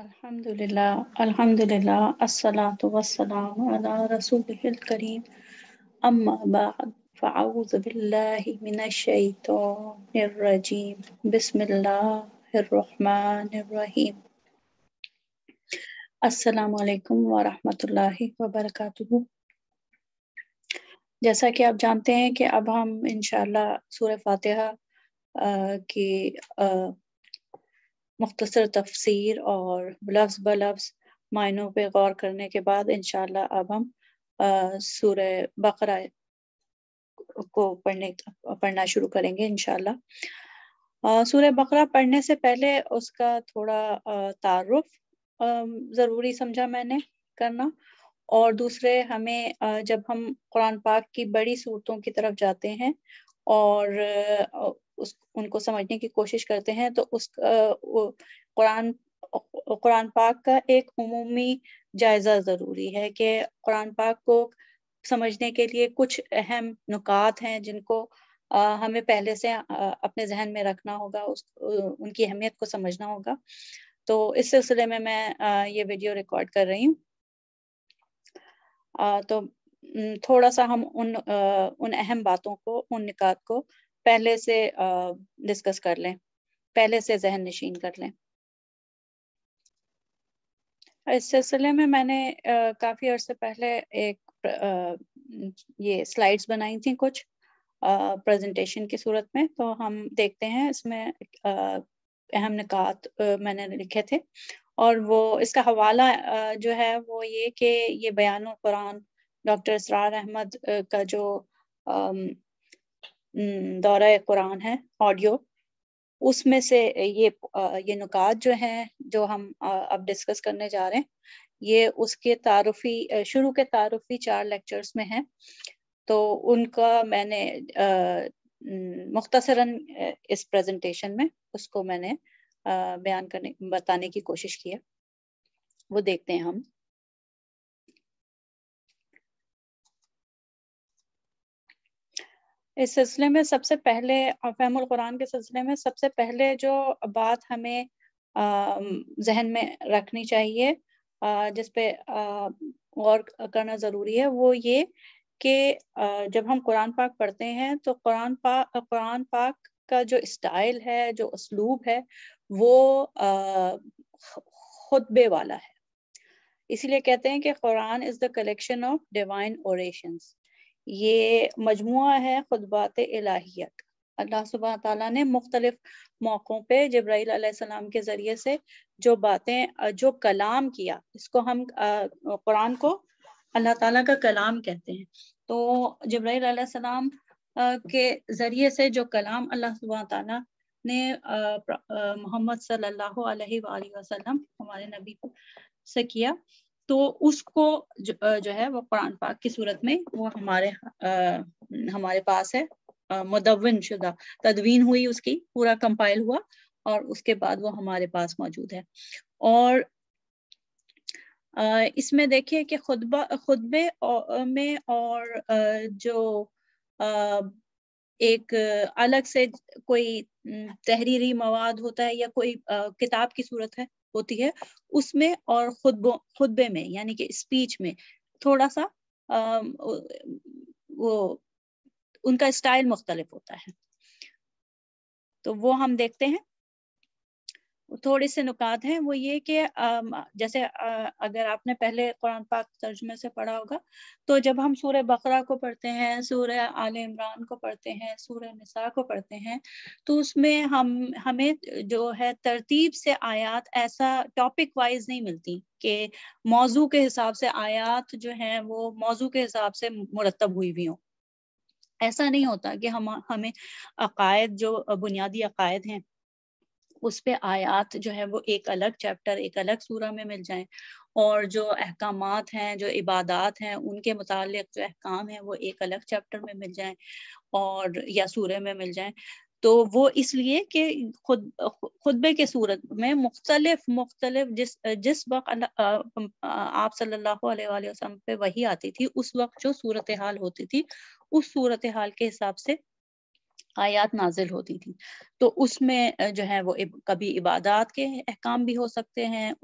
अल्हम्दुलिल्लाह अल्हम्दुलिल्लाह अस्सलातु वस्सलामु अला रसूलिल करीम अम्मा बाद फ़अऊज़ु बिल्लाहि मिनश शैतानिर रजीम बिस्मिल्लाहिर रहमानिर रहीम अस्सलाम वालेकुम व रहमतुल्लाहि व बरकातुहू जैसा कि आप जानते हैं कि अब हम इंशाल्लाह सूरह फातिहा की मुख्तर तफसर और लफ्ज़ ब लफ्ज़ मायनों पर गौर करने के बाद इन अब हम सूर बकरा को पढ़ने पढ़ना शुरू करेंगे इन सूर बकरा पढ़ने से पहले उसका थोड़ा तारफ़ ज़रूरी समझा मैंने करना और दूसरे हमें जब हम कुरान पाक की बड़ी सूरतों की तरफ जाते हैं और उस उनको समझने की कोशिश करते हैं तो उस कुरान कुरान पाक का एक उमूमी जायज़ा ज़रूरी है कि कुरान पाक को समझने के लिए कुछ अहम नुकात हैं जिनको हमें पहले से अपने जहन में रखना होगा उस उनकी अहमियत को समझना होगा तो इस सिलसिले में मैं ये वीडियो रिकॉर्ड कर रही हूँ तो थोड़ा सा हम उन उन अहम बातों को उन निकात को पहले से डिस्कस कर लें पहले से जहन नशीन कर लें इस सिलसिले में मैंने काफ़ी अरसे पहले एक आ, ये स्लाइड्स बनाई थी कुछ प्रेजेंटेशन की सूरत में तो हम देखते हैं इसमें अहम निकात मैंने लिखे थे और वो इसका हवाला आ, जो है वो ये कि ये बयान कुरान डॉक्टर इसरार अहमद का जो दौरा कुरान है ऑडियो उसमें से ये ये नुकात जो हैं जो हम अब डिस्कस करने जा रहे हैं ये उसके तारफी शुरू के तारफी चार लेक्चर्स में हैं तो उनका मैंने मुख्तसरन इस प्रेजेंटेशन में उसको मैंने बयान करने बताने की कोशिश की है वो देखते हैं हम इस सिलसिले में सबसे पहले फहमुल कुरान के सिलसिले में सबसे पहले जो बात हमें जहन में रखनी चाहिए जिस पे गौर करना ज़रूरी है वो ये कि जब हम कुरान पाक पढ़ते हैं तो कुरान पाक कुरान पाक का जो स्टाइल है जो उसलूब है वो खुतबे वाला है इसीलिए कहते हैं कि Quran is the collection of divine orations ये मजमु है खुदबात इलाहियत अल्लाह सुबह तला ने मुख्तलिफ मौक़ों पर जब्राईल के ज़रिए से जो बातें जो कलाम किया इसको हम कुरान को अल्लाह तला का कलाम कहते हैं तो जब्राईल के ज़रिए से जो कलाम अल्लाह सुबह तला ने मोहम्मद सल्लल्लाहु अलैहि हमारे नबी को से किया तो उसको जो, जो है वो कुरान पाक की सूरत में वो हमारे आ, हमारे पास है मुदविन शुदा तदवीन हुई उसकी पूरा कंपाइल हुआ और उसके बाद वो हमारे पास मौजूद है और इसमें देखिए कि खुदबा खुतबे में और जो एक अलग से कोई तहरीरी मवाद होता है या कोई किताब की सूरत है होती है उसमें और खुदबो खुतबे में यानी कि स्पीच में थोड़ा सा आ, वो उनका स्टाइल मुख्तलिफ होता है तो वो हम देखते हैं थोड़े से नुकात हैं वो ये कि जैसे अगर आपने पहले कुरान पाक तर्जमे से पढ़ा होगा तो जब हम सूर्य बकरा को पढ़ते हैं सूर्य आल इमरान को पढ़ते हैं सूर्य निसा को पढ़ते हैं तो उसमें हम हमें जो है तरतीब से आयात ऐसा टॉपिक वाइज नहीं मिलती के मौजू के हिसाब से आयात जो है वो मौजू के हिसाब से मुरतब हुई भी हो ऐसा नहीं होता कि हम हमें अकायद जो बुनियादी अकायद हैं उस पर आयात जो है वो एक अलग चैप्टर एक अलग सूरा में मिल जाए और जो अहकाम हैं जो इबादत हैं उनके मुतल जो अहकाम हैं वो एक अलग चैप्टर में मिल जाए और या सूर्य में मिल जाए तो वो इसलिए कि खुद खुतबे के सूरत में मुख्तलिफ मुख्तलिफ जिस जिस वक्त आप सल्लल्लाहु अलैहि वसल्लम पे वही आती थी उस वक्त जो सूरत हाल होती थी उस सूरत हाल के हिसाब से आयात नाजिल होती थी तो उसमें जो है वो कभी इबादत के अहकाम भी हो सकते हैं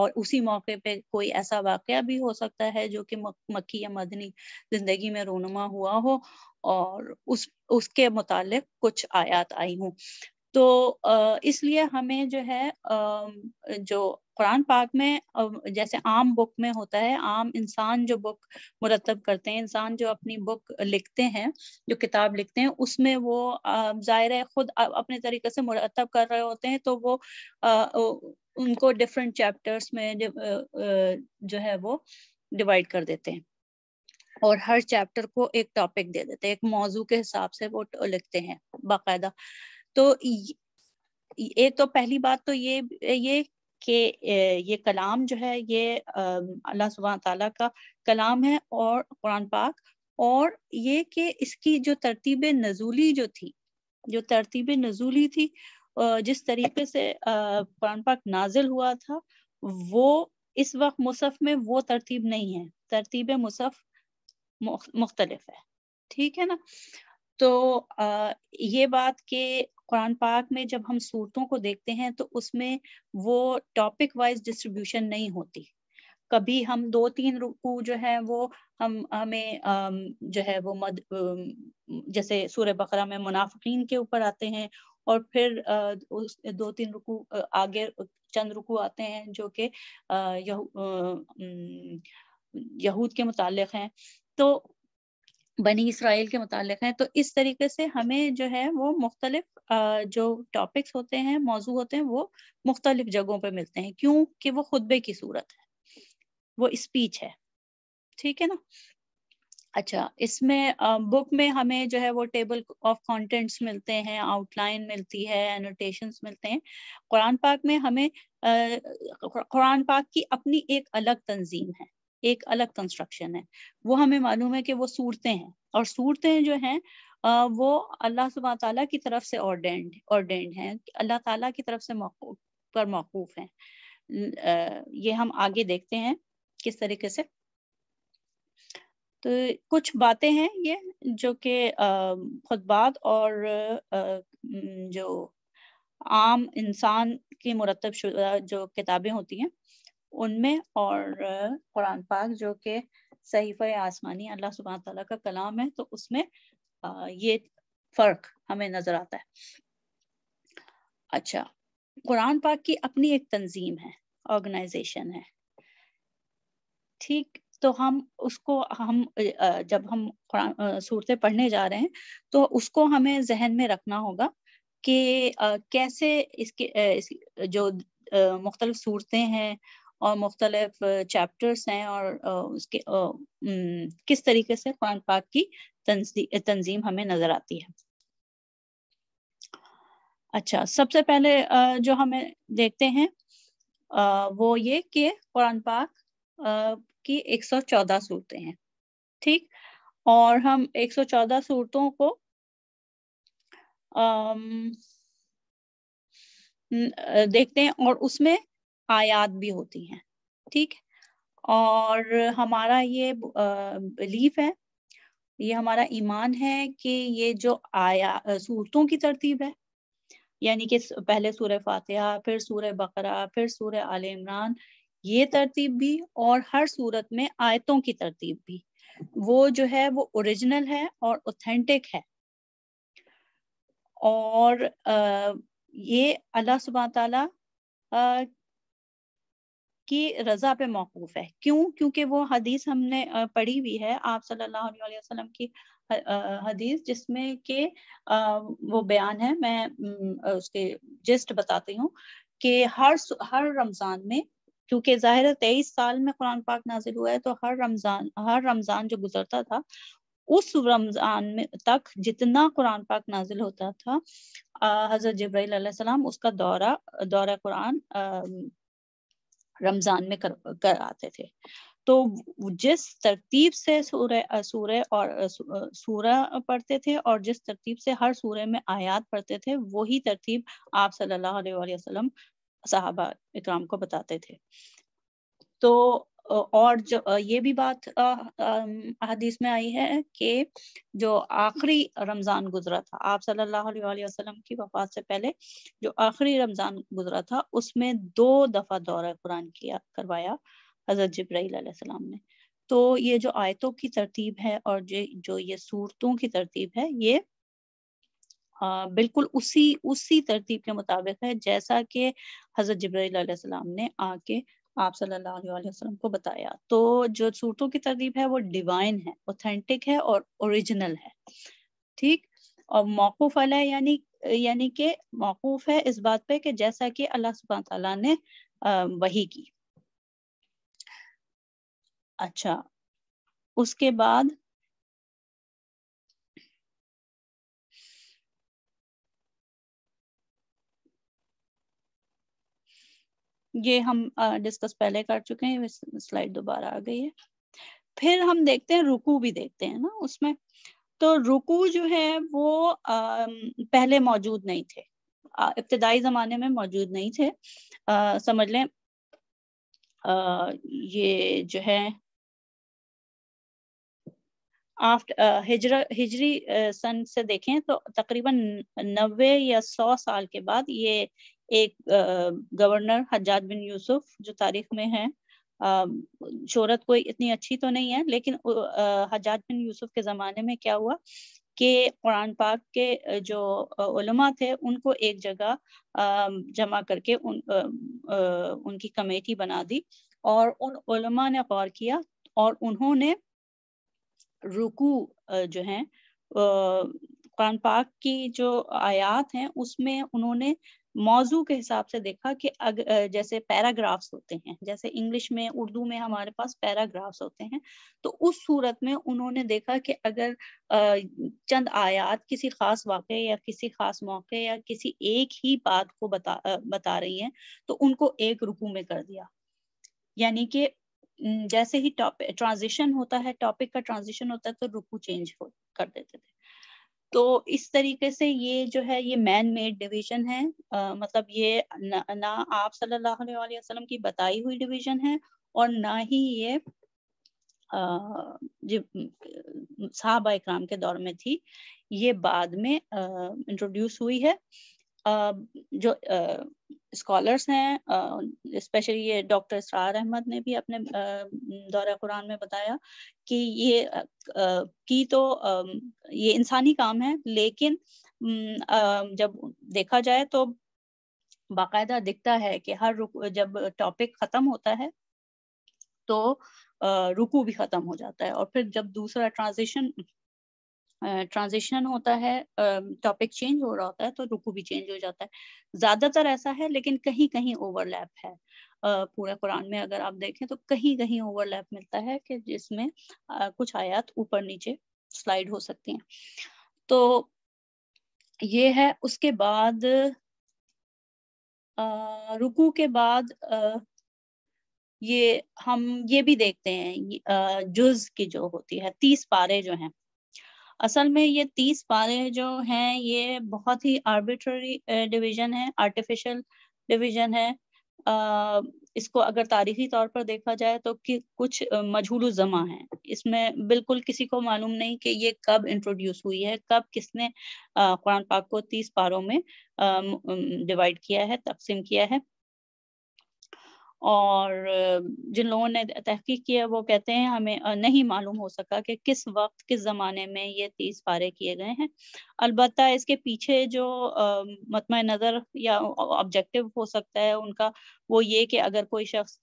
और उसी मौके पे कोई ऐसा वाक़ भी हो सकता है जो कि मक्की या मदनी ज़िंदगी में रोनुमा हुआ हो और उस उसके मुतालिक कुछ आयात आई हूँ तो इसलिए हमें जो है जो कुरान पाक में जैसे आम बुक में होता है आम इंसान जो बुक मुरतब करते हैं इंसान जो अपनी बुक लिखते हैं जो किताब लिखते हैं उसमें वो जाहिर है खुद अपने तरीके से मुरतब कर रहे होते हैं तो वो उनको डिफरेंट चैप्टर्स में जो है वो डिवाइड कर देते हैं और हर चैप्टर को एक टॉपिक दे देते हैं एक मौजू के हिसाब से वो लिखते हैं बाकायदा तो ये तो पहली बात तो ये ये कि ये कलाम जो है ये अल्लाह सुबह तला का कलाम है और कुरान पाक और ये कि इसकी जो तरतीब नजूली जो थी जो तरतीब नजूली थी जिस तरीके से कुरान पाक नाजिल हुआ था वो इस वक्त मुसफ़ में वो तरतीब नहीं है तरतीब मुसफ़ मुख्तलिफ है ठीक है ना तो आ, ये बात के कुरान पाक में जब हम सूरतों को देखते हैं तो उसमें वो टॉपिक वाइज डिस्ट्रीब्यूशन नहीं होती कभी हम दो तीन रुकू जो है वो हम हमें जो है वो मद जैसे सूर्य बकरा में मुनाफिन के ऊपर आते हैं और फिर उस दो तीन रुकू आगे चंद रुकू आते हैं जो कि यहूद के मुतालिक हैं तो बनी इसराइल के मुतालिक हैं तो इस तरीके से हमें जो है वो मुख्तलिफ जो टॉपिक्स होते हैं मौजू होते हैं वो मुख्तलिफ जगहों पर मिलते हैं क्योंकि वो खुतबे की सूरत है वो स्पीच है ठीक है ना अच्छा इसमें बुक में हमें जो है वो टेबल ऑफ कंटेंट्स मिलते हैं आउटलाइन मिलती है एनोटेशन मिलते हैं कुरान पाक में हमें कुरान पाक की अपनी एक अलग तंजीम है एक अलग कंस्ट्रक्शन है वो हमें मालूम है कि वो सूरतें हैं और सूरतें जो हैं वो अल्लाह सुबह ताला की तरफ से ऑर्डेंड ऑर्डेंड हैं अल्लाह ताला की तरफ से पर मौकूफ हैं ये हम आगे देखते हैं किस तरीके से तो कुछ बातें हैं ये जो कि खुदबात और जो आम इंसान की मुरतब जो किताबें होती हैं उनमें और कुरान पाक जो कि सहीफ़ आसमानी अल्लाह सुबह तला का कलाम है तो उसमें ये फ़र्क हमें नज़र आता है अच्छा कुरान पाक की अपनी एक तंजीम है ऑर्गेनाइजेशन है ठीक तो हम उसको हम जब हम सूरतें पढ़ने जा रहे हैं तो उसको हमें जहन में रखना होगा कि कैसे इसके इस, जो मुख्तलिफ सूरतें हैं और मुख्तलिफ चैप्टर्स हैं और उसके किस तरीके से कुरान पाक की तंजीम हमें नजर आती है अच्छा सबसे पहले जो हमें देखते हैं वो ये कि कुरान पाक की 114 सूरतें हैं ठीक और हम 114 सूरतों को देखते हैं और उसमें आयात भी होती हैं ठीक और हमारा ये बिलीफ है ये हमारा ईमान है कि ये जो आया सूरतों की तरतीब है यानी कि पहले सूर्य फातिहा फिर सूर्य बकरा फिर सूर्य आल इमरान ये तरतीब भी और हर सूरत में आयतों की तरतीब भी वो जो है वो ओरिजिनल है और ऑथेंटिक है और ये अल्लाह सुबह तला कि रजा पे मौकूफ है क्यों क्योंकि वो हदीस हमने पढ़ी हुई है आप सल्लल्लाहु अलैहि वसल्लम की हदीस जिसमें के वो बयान है मैं उसके जिस्ट बताती हूँ कि हर हर रमजान में क्योंकि जाहिर है तेईस साल में कुरान पाक नाजिल हुआ है तो हर रमजान हर रमजान जो गुजरता था उस रमजान में तक जितना कुरान पाक नाजिल होता था हजरत जब्राईम उसका दौरा दौरा कुरान रमजान में कर, आते थे तो जिस तरतीब से सूर्य सूर्य और सूरह पढ़ते थे और जिस तरतीब से हर सूर्य में आयात पढ़ते थे वही तरतीब आप सल्लल्लाहु अलैहि वसल्लम सहाबा इकराम को बताते थे तो और जो ये भी बात हदीस में आई है कि जो आखिरी रमज़ान गुजरा था आप सल्लल्लाहु अलैहि वसल्लम की वफात से पहले जो आखिरी रमज़ान गुजरा था उसमें दो दफ़ा दौरा कुरान किया करवाया हज़रत जब्राईसम ने तो ये जो आयतों की तरतीब है और जो जो ये सूरतों की तरतीब है ये आ, बिल्कुल उसी उसी तरतीब के मुताबिक है जैसा कि हज़रत जब्राईसम ने आके आप सल्लल्लाहु अलैहि वसल्लम को बताया तो जो सूरतों की तरतीब है वो डिवाइन है ऑथेंटिक है और ओरिजिनल है ठीक और मौकूफ अला यानी यानी के मौकूफ है इस बात पे कि जैसा कि अल्लाह सुबह तला ने वही की अच्छा उसके बाद ये हम डिस्कस पहले कर चुके हैं स्लाइड दोबारा आ गई है फिर हम देखते हैं रुकू भी देखते हैं ना उसमें तो रुकू जो है वो आ, पहले मौजूद नहीं थे इब्तदाई जमाने में मौजूद नहीं थे आ, समझ लें आ, ये जो है आफ्टर हिजरा हिजरी सन से देखें तो तकरीबन नब्बे या सौ साल के बाद ये एक गवर्नर हजाद बिन यूसुफ जो तारीख में है शोहरत कोई इतनी अच्छी तो नहीं है लेकिन हजाद बिन यूसुफ के ज़माने में क्या हुआ कि कुरान पाक के जो उलमा थे उनको एक जगह जमा करके उन उनकी कमेटी बना दी और उन उलमा ने गौर किया और उन्होंने रुकू जो है कुरान पाक की जो आयात हैं उसमें उन्होंने मौजू के हिसाब से देखा कि अग, जैसे पैराग्राफ्स होते हैं जैसे इंग्लिश में उर्दू में हमारे पास पैराग्राफ्स होते हैं तो उस सूरत में उन्होंने देखा कि अगर चंद आयात किसी खास वाक़े या किसी खास मौके या किसी एक ही बात को बता बता रही हैं तो उनको एक रुकू में कर दिया यानी कि जैसे ही टॉपिक ट्रांजिशन होता है टॉपिक का ट्रांजिशन होता है तो रुकू चेंज हो कर देते थे तो इस तरीके से ये जो है ये मैन मेड डिवीजन है आ, मतलब ये न, ना आप सल्लल्लाहु अलैहि वसल्लम की बताई हुई डिवीजन है और ना ही ये साहबा इक्राम के दौर में थी ये बाद में इंट्रोड्यूस हुई है आ, जो स्कॉलर्स हैं स्पेशली ये डॉक्टर इसरार अहमद ने भी अपने दौरा कुरान में बताया कि ये की तो ये इंसानी काम है लेकिन जब देखा जाए तो बाकायदा दिखता है कि हर रुक जब टॉपिक खत्म होता है तो रुकू भी खत्म हो जाता है और फिर जब दूसरा ट्रांजिशन ट्रांजिशन होता है टॉपिक चेंज हो रहा होता है तो रुकू भी चेंज हो जाता है ज्यादातर ऐसा है लेकिन कहीं कहीं ओवरलैप है पूरे कुरान में अगर आप देखें तो कहीं कहीं ओवरलैप मिलता है कि जिसमें कुछ आयात ऊपर नीचे स्लाइड हो सकती हैं तो ये है उसके बाद रुकू के बाद ये हम ये भी देखते हैं जुज की जो होती है तीस पारे जो हैं असल में ये तीस पारे जो हैं ये बहुत ही आर्बिट्ररी डिवीजन है आर्टिफिशियल डिवीजन है आ, इसको अगर तारीखी तौर पर देखा जाए तो कि कुछ मजहूल जमा है इसमें बिल्कुल किसी को मालूम नहीं कि ये कब इंट्रोड्यूस हुई है कब किसने कुरान पाक को तीस पारों में डिवाइड किया है तकसीम किया है और जिन लोगों ने तहकीक किया वो कहते हैं हमें नहीं मालूम हो सका कि किस वक्त किस ज़माने में ये तीस पारे किए गए हैं अलबत् इसके पीछे जो मतम नज़र या ऑब्जेक्टिव हो सकता है उनका वो ये कि अगर कोई शख्स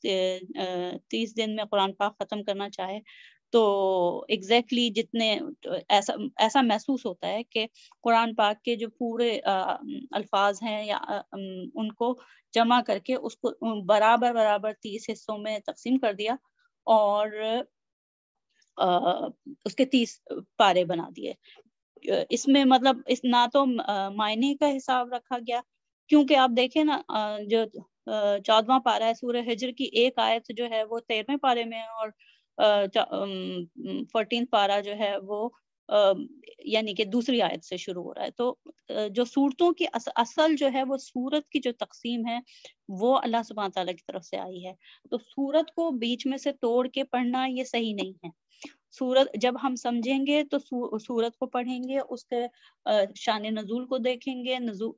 तीस दिन में कुरान पाक ख़त्म करना चाहे तो एग्जैक्टली exactly जितने तो ऐसा ऐसा महसूस होता है कि कुरान पाक के जो पूरे अल्फाज हैं या आ, उनको जमा करके उसको बराबर बराबर तीस हिस्सों में तकसीम कर दिया और आ, उसके तीस पारे बना दिए इसमें मतलब इस ना तो मायने का हिसाब रखा गया क्योंकि आप देखें ना जो चौदवा पारा है सूर्य हिजर की एक आयत जो है वो तेरहवें पारे में है और फोर्टीन पारा जो है वो यानी कि दूसरी आयत से शुरू हो रहा है तो जो सूरतों की अस, असल जो है वो सूरत की जो तकसीम है वो अल्लाह सुबह की तरफ से आई है तो सूरत को बीच में से तोड़ के पढ़ना ये सही नहीं है सूरत जब हम समझेंगे तो सू, सूरत को पढ़ेंगे उसके शान नजूल को देखेंगे नजूल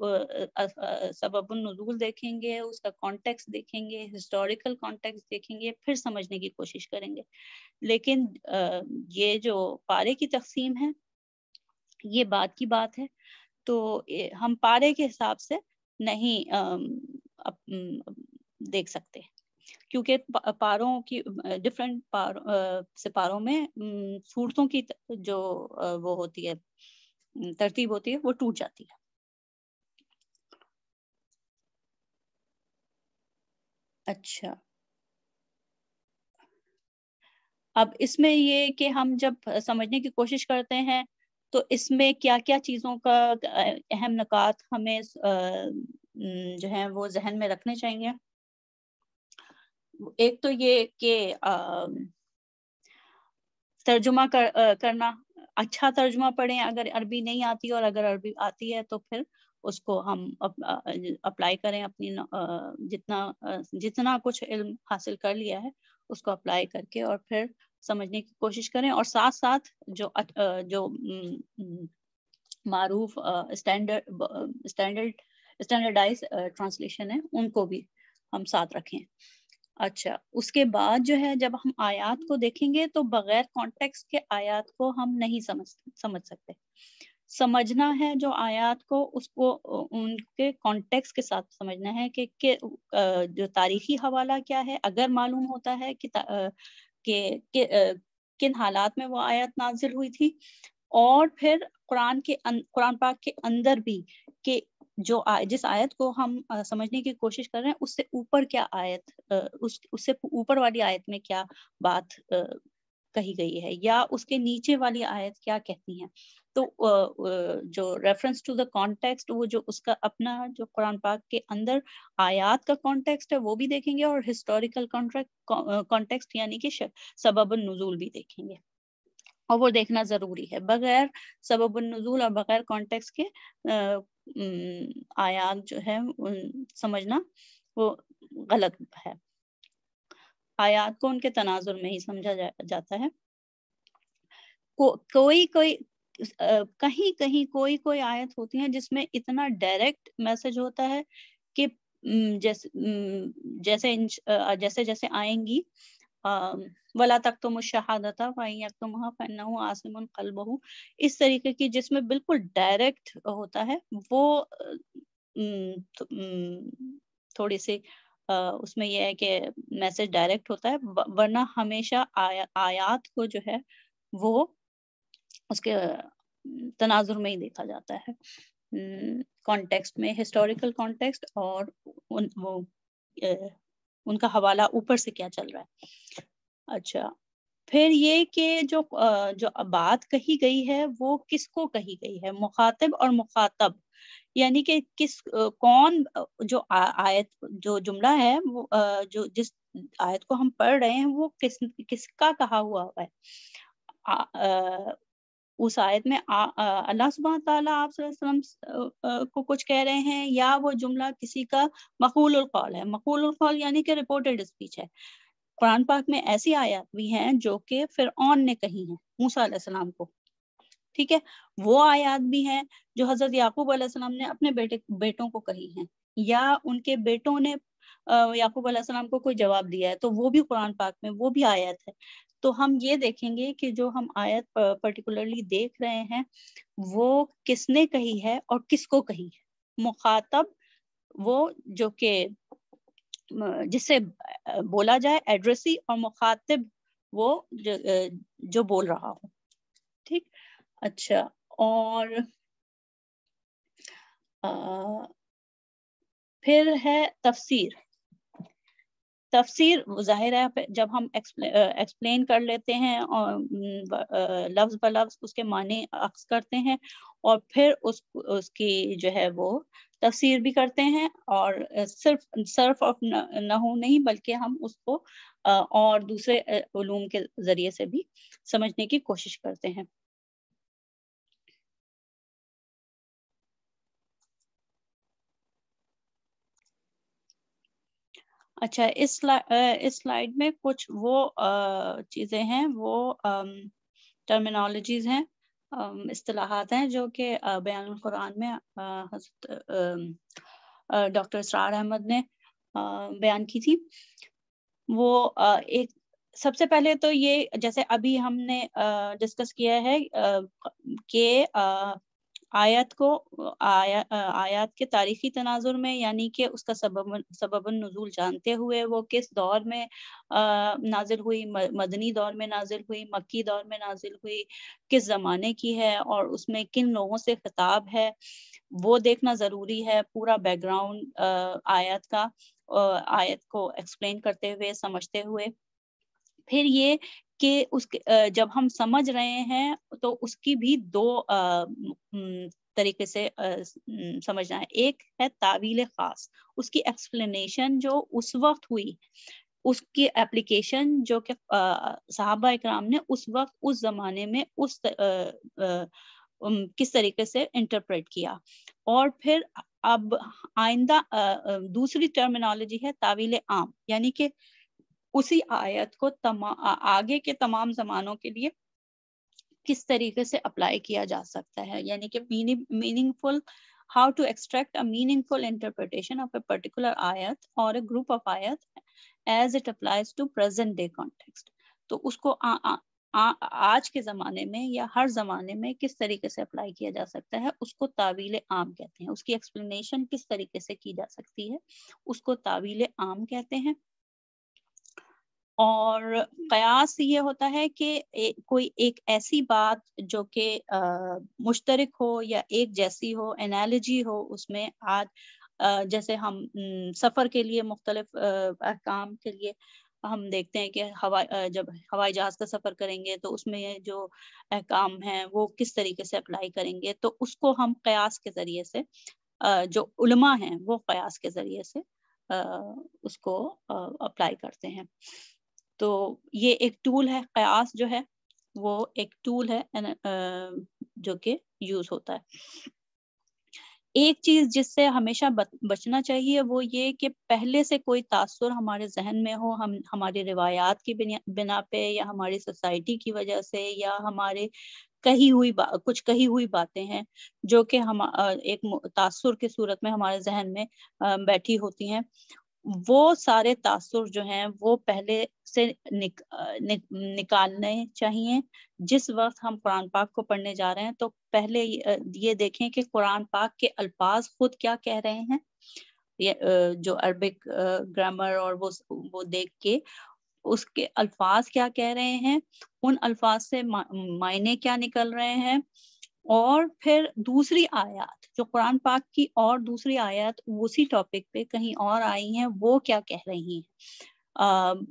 देखेंगे उसका कॉन्टेक्स्ट देखेंगे हिस्टोरिकल कॉन्टेक्स्ट देखेंगे फिर समझने की कोशिश करेंगे लेकिन ये जो पारे की तकसीम है ये बात की बात है तो हम पारे के हिसाब से नहीं देख सकते क्योंकि पारों की डिफरेंट पार सिपारों में सूरतों की जो वो होती है तरतीब होती है वो टूट जाती है अच्छा अब इसमें ये कि हम जब समझने की कोशिश करते हैं तो इसमें क्या क्या चीज़ों का अहम नकात हमें जो है वो जहन में रखने चाहिए एक तो ये कि तर्जुमा कर, करना अच्छा तर्जुमा पढ़ें अगर अरबी नहीं आती और अगर अरबी आती है तो फिर उसको हम अप, अप्लाई करें अपनी जितना जितना कुछ इल्म हासिल कर लिया है उसको अप्लाई करके और फिर समझने की कोशिश करें और साथ साथ जो जो मारूफ स्टैंडर्ड स्टैंडर्ड स्टैंडर्डाइज ट्रांसलेशन है उनको भी हम साथ रखें अच्छा उसके बाद जो है जब हम आयात को देखेंगे तो बगैर कॉन्टेक्स्ट के आयात को हम नहीं समझ समझ सकते समझना है जो आयात को उसको उनके कॉन्टेक्स्ट के साथ समझना है कि, के, जो तारीखी हवाला क्या है अगर मालूम होता है कि, के, के, किन हालात में वो आयत नाजिल हुई थी और फिर कुरान के अं, कुरान पाक के अंदर भी के जो आ, जिस आयत को हम आ, समझने की कोशिश कर रहे हैं उससे ऊपर क्या आयत आ, उस उससे ऊपर वाली आयत में क्या बात आ, कही गई है या उसके नीचे वाली आयत क्या कहती है तो जो रेफरेंस टू द कॉन्टेक्स्ट वो जो उसका अपना जो कुरान पाक के अंदर आयात का कॉन्टेक्स्ट है वो भी देखेंगे और हिस्टोरिकल कॉन्टेक्स्ट यानी कि सबब नजूल भी देखेंगे और वो देखना जरूरी है बगैर सबबुल और बगैर कॉन्टेक्स के आयात जो है समझना वो गलत है आयात को उनके तनाजुर में ही समझा जा, जाता है को, कोई कोई कहीं कहीं कोई कोई आयत होती है जिसमें इतना डायरेक्ट मैसेज होता है कि जैसे जैसे जैसे जैसे आएंगी वला तक तो मुशहादता वाई तो महा हूँ फन्ना आसमन कलबहू इस तरीके की जिसमें बिल्कुल डायरेक्ट होता है वो थो, थोड़ी सी उसमें यह है कि मैसेज डायरेक्ट होता है वरना हमेशा आया, आयात को जो है वो उसके तनाजुर में ही देखा जाता है कॉन्टेक्स्ट में हिस्टोरिकल कॉन्टेक्स्ट और उन वो उनका हवाला ऊपर से क्या चल रहा है अच्छा फिर ये कि जो जो बात कही गई है वो किसको कही गई है मुखातब और मुखातब यानी कि किस कौन जो आयत जो जुमला है वो जो जिस आयत को हम पढ़ रहे हैं वो किस किसका कहा हुआ है उस आयत में अल्लाह सुबह तला आप वसल्लम को कुछ कह रहे हैं या वो जुमला किसी का मकूल कौल है मकूल कौल यानी कि रिपोर्टेड स्पीच है कुरान पाक में ऐसी आयत भी हैं जो कि फिर ने कही है मूसा को ठीक है वो आयत भी हैं जो हजरत याकूब अलैहिस्सलाम ने अपने बेटे बेटों को कही हैं या उनके बेटों ने याकूब अलैहिस्सलाम को कोई जवाब दिया है तो वो भी कुरान पाक में वो भी आयत है तो हम ये देखेंगे कि जो हम आयत पर्टिकुलरली देख रहे हैं वो किसने कही है और किसको कही है मुखातब वो जो कि जिसे बोला जाए एड्रेसी और मुखातिब वो जो, जो बोल रहा हो ठीक अच्छा और आ, फिर है तफसीर तफसीर जाहिर है जब हम एक्सप्लेन कर लेते हैं और लफ्ज ब लफ्ज उसके माने अक्स करते हैं और फिर उस उसकी जो है वो तफसीर भी करते हैं और सिर्फ सर्फ ऑफ नहू नहीं बल्कि हम उसको और दूसरे के ज़रिए से भी समझने की कोशिश करते हैं अच्छा इस इस स्लाइड में कुछ वो चीज़ें हैं वो टर्मिनोलॉजीज हैं असलाहत हैं जो कि बयान कुरान में डॉक्टर इसरार अहमद ने बयान की थी वो एक सबसे पहले तो ये जैसे अभी हमने डिस्कस किया है कि आयत को आया, आयात के तारीखी तनाजुर में यानी कि उसका सबब सबब नजूल जानते हुए वो किस दौर में आ, नाजिल हुई मदनी दौर में नाजिल हुई मक्की दौर में नाजिल हुई किस ज़माने की है और उसमें किन लोगों से खिताब है वो देखना ज़रूरी है पूरा बैकग्राउंड आयत का आयत को एक्सप्लेन करते हुए समझते हुए फिर ये के उसके जब हम समझ रहे हैं तो उसकी भी दो तरीके से समझना है एक है तावील खास उसकी एक्सप्लेनेशन जो उस वक्त हुई उसकी एप्लीकेशन जो कि साहबा इकराम ने उस वक्त उस जमाने में उस त, आ, आ, किस तरीके से इंटरप्रेट किया और फिर अब आइंदा दूसरी टर्मिनोलॉजी है तावील आम यानी कि उसी आयत को तमाम आगे के तमाम जमानों के लिए किस तरीके से अप्लाई किया जा सकता है यानी कि meaningful how to extract a meaningful interpretation of a particular आयत और a group of ayat as it applies to present day तो उसको आ, आ, आ, आज के जमाने में या हर जमाने में किस तरीके से अप्लाई किया जा सकता है उसको तावील आम कहते हैं उसकी एक्सप्लेनेशन किस तरीके से की जा सकती है उसको तावील आम कहते हैं और कयास ये होता है कि कोई एक ऐसी बात जो कि मुश्तरक हो या एक जैसी हो एनालॉजी हो उसमें आज जैसे हम सफ़र के लिए मुख्तलिफ अहकाम के लिए हम देखते हैं कि हवा जब हवाई जहाज का सफर करेंगे तो उसमें जो अहकाम है वो किस तरीके से अप्लाई करेंगे तो उसको हम कयास के जरिए से जो उलमा हैं वो कयास के जरिए से उसको अप्लाई करते हैं तो ये एक टूल है कयास जो है वो एक टूल है uh, जो कि यूज होता है एक चीज जिससे हमेशा बचना चाहिए वो ये कि पहले से कोई तासुर हमारे जहन में हो हम हमारी रिवायात की बिना पे या हमारी सोसाइटी की वजह से या हमारे कही हुई कुछ कही हुई बातें हैं जो कि हम एक तासुर की सूरत में हमारे जहन में बैठी होती हैं वो सारे तासुर जो हैं वो पहले से निक, निक, निकालने चाहिए जिस वक्त हम कुरान पाक को पढ़ने जा रहे हैं तो पहले ये देखें कि कुरान पाक के अल्फाज खुद क्या कह रहे हैं जो अरबिक ग्रामर और वो वो देख के उसके अल्फाज क्या कह रहे हैं उन अल्फाज से मायने क्या निकल रहे हैं और फिर दूसरी आयात जो कुरान पाक की और दूसरी आयत उसी टॉपिक पे कहीं और आई हैं वो क्या कह रही हैं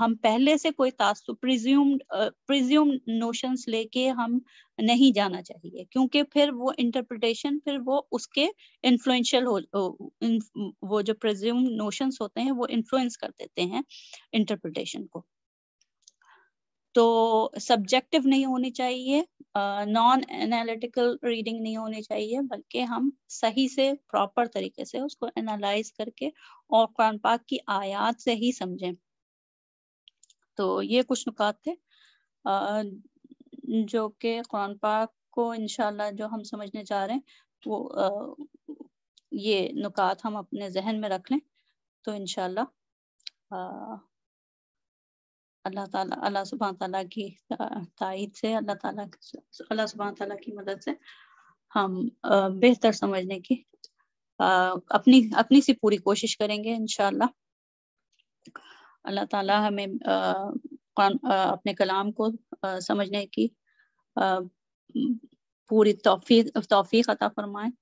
हम पहले से कोई तासु प्रिज्यूम्ड प्रिज्यूम नोशंस लेके हम नहीं जाना चाहिए क्योंकि फिर वो इंटरप्रिटेशन फिर वो उसके इन्फ्लुएंशियल हो वो जो प्रिज्यूम नोशंस होते हैं वो इन्फ्लुएंस कर देते हैं इंटरप्रिटेशन को तो सब्जेक्टिव नहीं होनी चाहिए नॉन एनालिटिकल रीडिंग नहीं होनी चाहिए बल्कि हम सही से प्रॉपर तरीके से उसको एनालाइज करके और कुरान पाक की आयात से ही समझें तो ये कुछ नुकात थे आ, जो कि कुरान पाक को इनशाला जो हम समझने जा रहे हैं वो आ, ये नुकात हम अपने जहन में रख लें तो इनशाला अल्लाह सुबह तला की ताइद से अल्लाह तला अल्लाह सुबह की मदद से हम बेहतर समझने की अपनी अपनी सी पूरी कोशिश करेंगे इनशाला अल्लाह ताला हमें अपने कलाम को समझने की पूरी तोफ़ी तोफ़ी अता फरमाए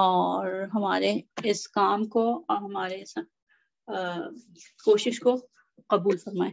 और हमारे इस काम को और हमारे इस, कोशिश को कबूल फरमाए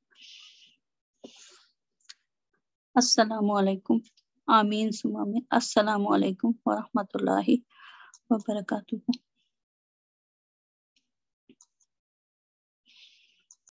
असलकुम आमीन सुमामीन असलकम वरहमल वबरकू